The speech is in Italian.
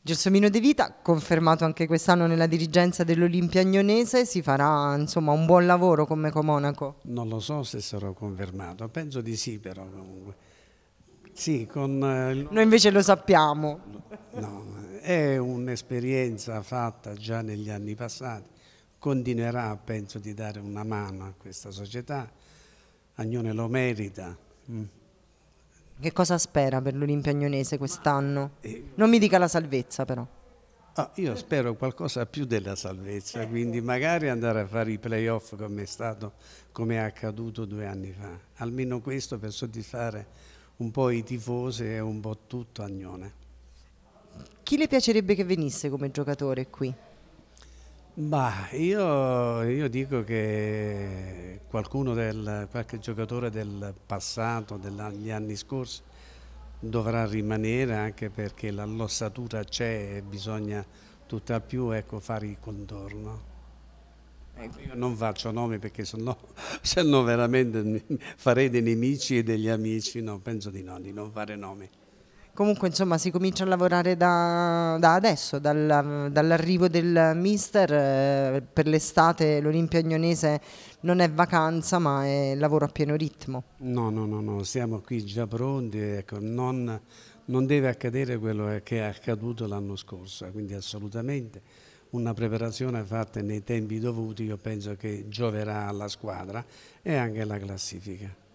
Gelsomino De Vita, confermato anche quest'anno nella dirigenza dell'Olimpia Agnonese, si farà insomma, un buon lavoro come Comonaco? Non lo so se sarò confermato, penso di sì però comunque. Sì, con... Eh, Noi invece lo sappiamo. No, è un'esperienza fatta già negli anni passati, continuerà penso di dare una mano a questa società, Agnone lo merita. Mm. Che cosa spera per l'Olimpia Agnonese quest'anno? Eh, non mi dica la salvezza però. Ah, io spero qualcosa più della salvezza, quindi magari andare a fare i playoff come è stato, come è accaduto due anni fa. Almeno questo per soddisfare un po' i tifosi e un po' tutto Agnone. Chi le piacerebbe che venisse come giocatore qui? Bah, io, io dico che qualcuno del, qualche giocatore del passato, degli anni scorsi, dovrà rimanere anche perché l'allossatura c'è e bisogna tutt'al più ecco, fare il contorno. Ecco, io non faccio nomi perché sennò, sennò veramente farei dei nemici e degli amici, no, penso di no, di non fare nomi comunque insomma si comincia a lavorare da, da adesso, dal, dall'arrivo del mister, eh, per l'estate l'Olimpia Agnonese non è vacanza ma è lavoro a pieno ritmo. No, no, no, no. siamo qui già pronti, ecco, non, non deve accadere quello che è accaduto l'anno scorso, quindi assolutamente una preparazione fatta nei tempi dovuti io penso che gioverà alla squadra e anche alla classifica.